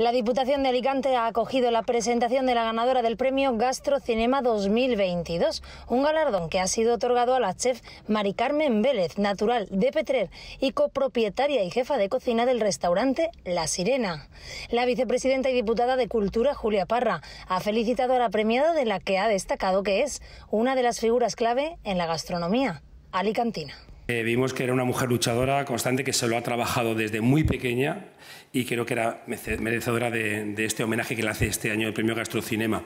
La Diputación de Alicante ha acogido la presentación de la ganadora del premio Gastrocinema 2022, un galardón que ha sido otorgado a la chef Mari Carmen Vélez, natural de Petrer y copropietaria y jefa de cocina del restaurante La Sirena. La vicepresidenta y diputada de Cultura, Julia Parra, ha felicitado a la premiada de la que ha destacado que es una de las figuras clave en la gastronomía alicantina. Eh, vimos que era una mujer luchadora constante que se lo ha trabajado desde muy pequeña y creo que era merecedora de, este homenaje que le hace este año el premio Gastrocinema.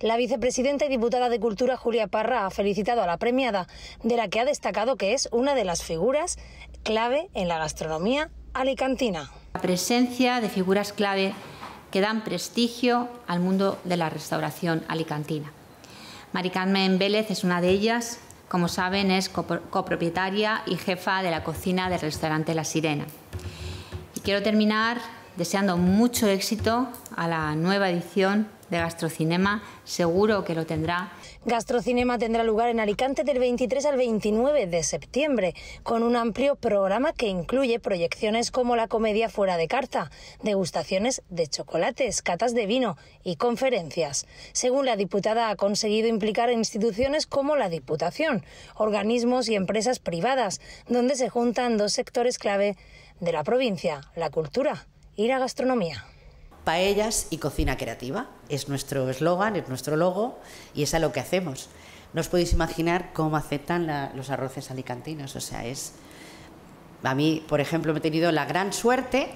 La vicepresidenta y diputada de Cultura, Julia Parra, ha felicitado a la premiada, de la que ha destacado que es una de las figuras clave en la gastronomía alicantina. La presencia de figuras clave que dan prestigio al mundo de la restauración alicantina. Mari Carmen Vélez es una de ellas, como saben, es copropietaria y jefa de la cocina del restaurante La Sirena. Y quiero terminar deseando mucho éxito a la nueva edición de Gastrocinema, seguro que lo tendrá. Gastrocinema tendrá lugar en Alicante del 23 al 29 de septiembre, con un amplio programa que incluye proyecciones como la comedia fuera de carta, degustaciones de chocolates, catas de vino y conferencias. Según la diputada, ha conseguido implicar instituciones como la Diputación, organismos y empresas privadas, donde se juntan dos sectores clave de la provincia, la cultura y la gastronomía paellas y cocina creativa. Es nuestro eslogan, es nuestro logo y es a lo que hacemos. No os podéis imaginar cómo aceptan los arroces alicantinos. O sea, es. A mí, por ejemplo, me he tenido la gran suerte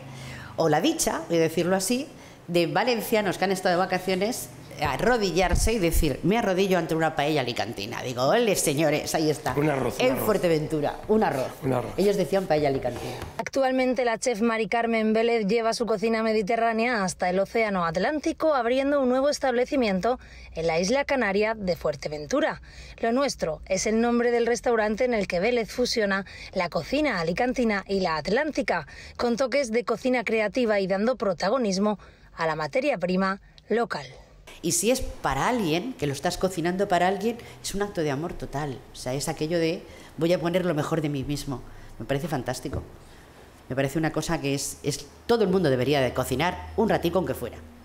o la dicha, voy a decirlo así, de valencianos que han estado de vacaciones arrodillarse y decir, me arrodillo ante una paella alicantina. Digo, ole, señores, ahí está. Un arroz. En Fuerteventura, un arroz. Ellos decían paella alicantina. Actualmente la chef Mari Carmen Vélez lleva su cocina mediterránea hasta el Océano Atlántico, abriendo un nuevo establecimiento en la isla canaria de Fuerteventura. Lo nuestro es el nombre del restaurante en el que Vélez fusiona la cocina alicantina y la atlántica, con toques de cocina creativa y dando protagonismo a la materia prima local. Y si es para alguien, que lo estás cocinando para alguien, es un acto de amor total. O sea, es aquello de voy a poner lo mejor de mí mismo. Me parece fantástico. Me parece una cosa que es, es todo el mundo debería de cocinar un ratico aunque fuera.